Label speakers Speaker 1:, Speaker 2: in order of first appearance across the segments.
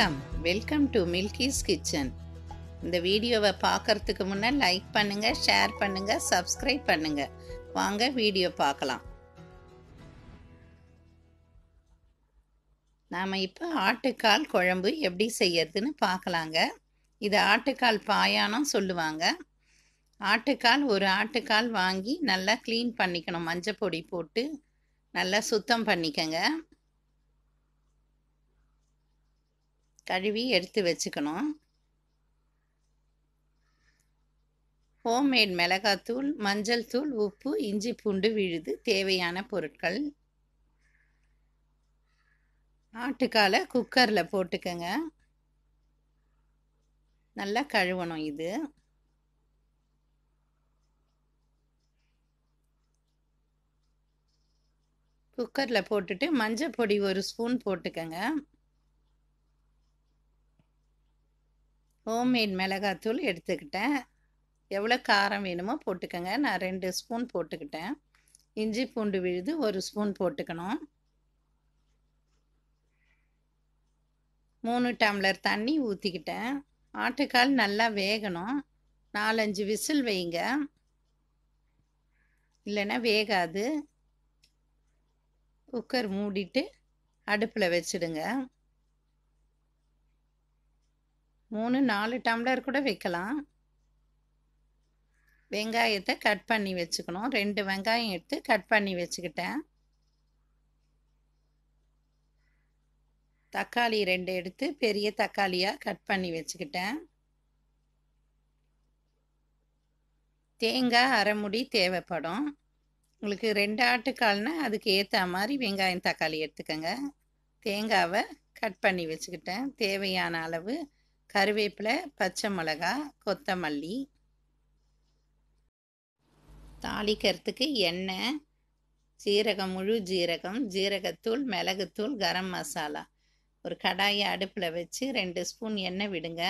Speaker 1: வணக்கம் welcome to மில்கிஸ் kitchen இந்த வீடியோவை பார்க்குறதுக்கு முன்னே லைக் பண்ணுங்கள் ஷேர் பண்ணுங்கள் சப்ஸ்கிரைப் பண்ணுங்கள் வாங்க வீடியோ பார்க்கலாம் நாம் இப்போ ஆட்டுக்கால் குழம்பு எப்படி செய்யறதுன்னு பார்க்கலாங்க இது ஆட்டுக்கால் பாயானம் சொல்லுவாங்க ஆட்டுக்கால் ஒரு ஆட்டுக்கால் வாங்கி நல்லா க்ளீன் பண்ணிக்கணும் மஞ்சள் பொடி போட்டு நல்லா சுத்தம் பண்ணிக்கங்க தழுவி எடுத்து வச்சுக்கணும் ஹோம்மேட் மிளகாத்தூள் மஞ்சள் தூள் உப்பு இஞ்சி பூண்டு விழுது தேவையான பொருட்கள் ஆட்டுக்காலை குக்கரில் போட்டுக்கங்க நல்லா கழுவணும் இது குக்கரில் போட்டுட்டு மஞ்சள் பொடி ஒரு ஸ்பூன் போட்டுக்கங்க ஹோம்மேட் மிளகாத்தூள் எடுத்துக்கிட்டேன் எவ்வளோ காரம் வேணுமோ போட்டுக்கோங்க நான் ரெண்டு ஸ்பூன் போட்டுக்கிட்டேன் இஞ்சி பூண்டு விழுது ஒரு ஸ்பூன் போட்டுக்கணும் மூணு டம்ளர் தண்ணி ஊற்றிக்கிட்டேன் ஆட்டுக்கால் நல்லா வேகணும் நாலஞ்சு விசில் வைங்க இல்லைன்னா வேகாது குக்கர் மூடிட்டு அடுப்பில் வச்சுடுங்க மூணு நாலு டம்ளர் கூட வைக்கலாம் வெங்காயத்தை கட் பண்ணி வச்சுக்கணும் ரெண்டு வெங்காயம் எடுத்து கட் பண்ணி வச்சுக்கிட்டேன் தக்காளி ரெண்டு எடுத்து பெரிய தக்காளியாக கட் பண்ணி வச்சுக்கிட்டேன் தேங்காய் அரைமுடி தேவைப்படும் உங்களுக்கு ரெண்டு ஆட்டுக்கால்னா அதுக்கு ஏற்ற மாதிரி வெங்காயம் தக்காளி எடுத்துக்கோங்க தேங்காவை கட் பண்ணி வச்சுக்கிட்டேன் தேவையான அளவு கருவேப்பிலை பச்சை மிளகா கொத்தமல்லி தாளிக்கிறதுக்கு எண்ணெய் சீரகம் முழு ஜீரகம் ஜீரகத்தூள் மிளகுத்தூள் கரம் மசாலா ஒரு கடாயை அடுப்பில் வச்சு ரெண்டு ஸ்பூன் எண்ணெய் விடுங்க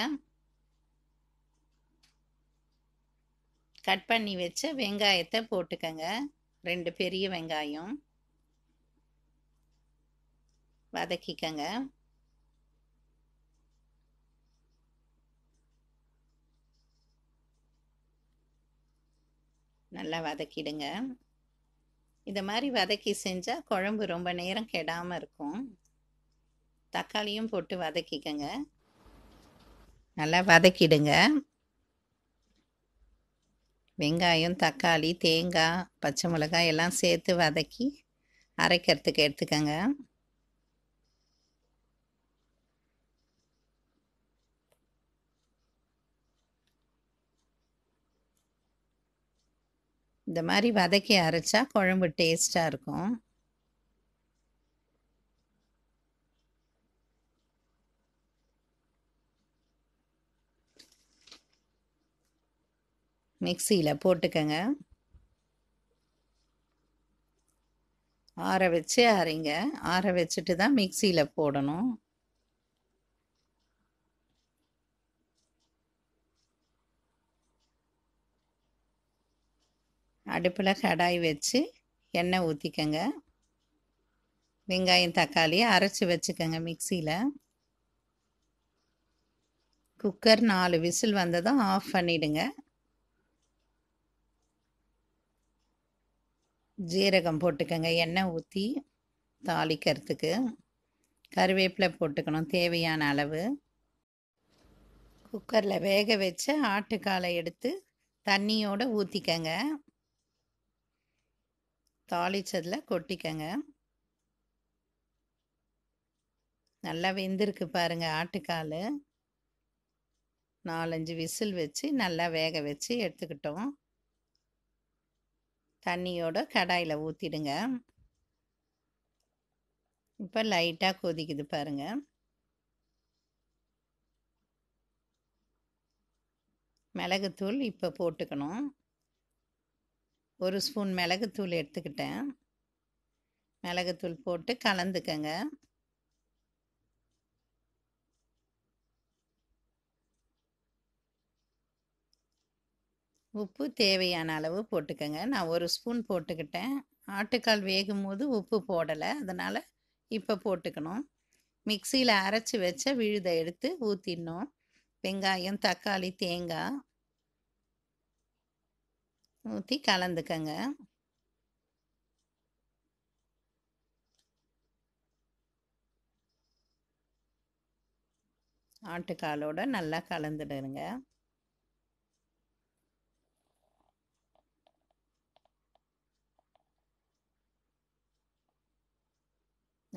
Speaker 1: கட் பண்ணி வச்ச வெங்காயத்தை போட்டுக்கங்க ரெண்டு பெரிய வெங்காயம் வதக்கிக்கங்க நல்லா வதக்கிடுங்க இந்த மாதிரி வதக்கி செஞ்சால் குழம்பு ரொம்ப நேரம் கெடாமல் இருக்கும் தக்காளியும் போட்டு வதக்கிக்கங்க நல்லா வதக்கிடுங்க வெங்காயம் தக்காளி தேங்காய் பச்சை மிளகாய் எல்லாம் சேர்த்து வதக்கி அரைக்கிறதுக்கு எடுத்துக்கோங்க இந்த மாதிரி வதக்கி அரைச்சா குழம்பு டேஸ்ட்டாக இருக்கும் மிக்சியில் போட்டுக்கங்க ஆற வச்சு அரைங்க ஆற வச்சுட்டு தான் மிக்சியில் போடணும் அடுப்பில் கடாய் வச்சு எண்ணெய் ஊற்றிக்கங்க வெங்காயம் தக்காளி அரைச்சி வச்சுக்கோங்க மிக்சியில் குக்கர் நாலு விசில் வந்ததும் ஆஃப் பண்ணிவிடுங்க ஜீரகம் போட்டுக்கோங்க எண்ணெய் ஊற்றி தாளிக்கிறதுக்கு கருவேப்பிலை போட்டுக்கணும் தேவையான அளவு குக்கரில் வேக வச்சு ஆட்டுக்காலை எடுத்து தண்ணியோடு ஊற்றிக்கங்க தாளிச்சதில் கொட்டிக்கங்க நல்லா வெந்திருக்கு பாருங்க ஆட்டுக்கால் நாலஞ்சு விசில் வச்சு நல்லா வேக வச்சு எடுத்துக்கிட்டோம் தண்ணியோட கடாயில் ஊற்றிடுங்க இப்போ லைட்டாக கொதிக்குது பாருங்க மிளகுத்தூள் இப்போ போட்டுக்கணும் ஒரு ஸ்பூன் மிளகுத்தூள் எடுத்துக்கிட்டேன் மிளகுத்தூள் போட்டு கலந்துக்கங்க உப்பு தேவையான அளவு போட்டுக்கங்க நான் ஒரு ஸ்பூன் போட்டுக்கிட்டேன் ஆட்டுக்கால் வேகும் போது உப்பு போடலை அதனால் இப்போ போட்டுக்கணும் மிக்சியில் அரைச்சி வச்ச விழுதை எடுத்து ஊற்றிடணும் வெங்காயம் தக்காளி தேங்காய் ஊற்றி கலந்துக்கங்க ஆட்டுக்காலோட நல்லா கலந்துடுங்க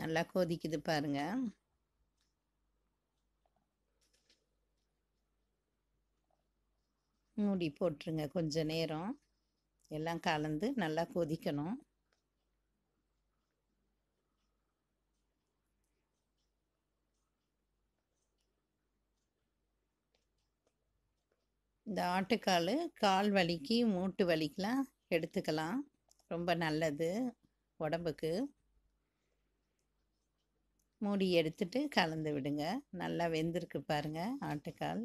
Speaker 1: நல்லா கொதிக்குது பாருங்க மூடி போட்டுருங்க கொஞ்ச நேரம் எல்லாம் கலந்து நல்லா கொதிக்கணும் இந்த ஆட்டுக்கால் கால் வலிக்கு மூட்டு வலிக்கெலாம் எடுத்துக்கலாம் ரொம்ப நல்லது உடம்புக்கு மூடி எடுத்துட்டு கலந்து விடுங்க நல்லா வெந்திருக்கு பாருங்கள் ஆட்டுக்கால்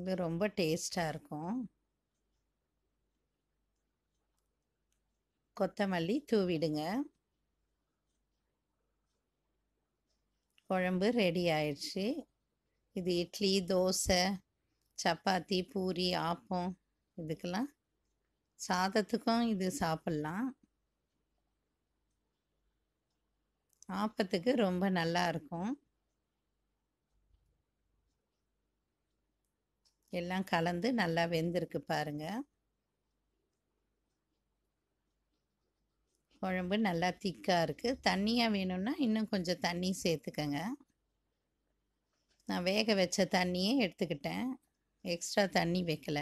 Speaker 1: இது ரொம்ப டேஸ்ட்டாக இருக்கும் கொத்தமல்லி தூவிடுங்க குழம்பு ரெடி ஆயிடுச்சு இது இட்லி தோசை சப்பாத்தி பூரி ஆப்பம் இதுக்கெல்லாம் சாதத்துக்கும் இது சாப்பிட்லாம் ஆப்பத்துக்கு ரொம்ப நல்லா இருக்கும் எல்லாம் கலந்து நல்லா வெந்திருக்கு பாருங்க குழம்பு நல்லா திக்காக இருக்குது தண்ணியாக வேணும்னா இன்னும் கொஞ்சம் தண்ணி சேர்த்துக்கங்க நான் வேக வச்ச தண்ணியே எடுத்துக்கிட்டேன் எக்ஸ்ட்ரா தண்ணி வைக்கல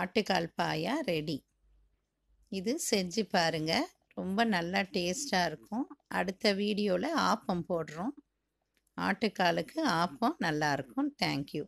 Speaker 1: ஆட்டுக்கால் பாயா ரெடி இது செஞ்சு பாருங்கள் ரொம்ப நல்லா டேஸ்ட்டாக இருக்கும் அடுத்த வீடியோவில் ஆப்பம் போடுறோம் ஆட்டுக்காலுக்கு ஆப்பம் நல்லாயிருக்கும் தேங்க்யூ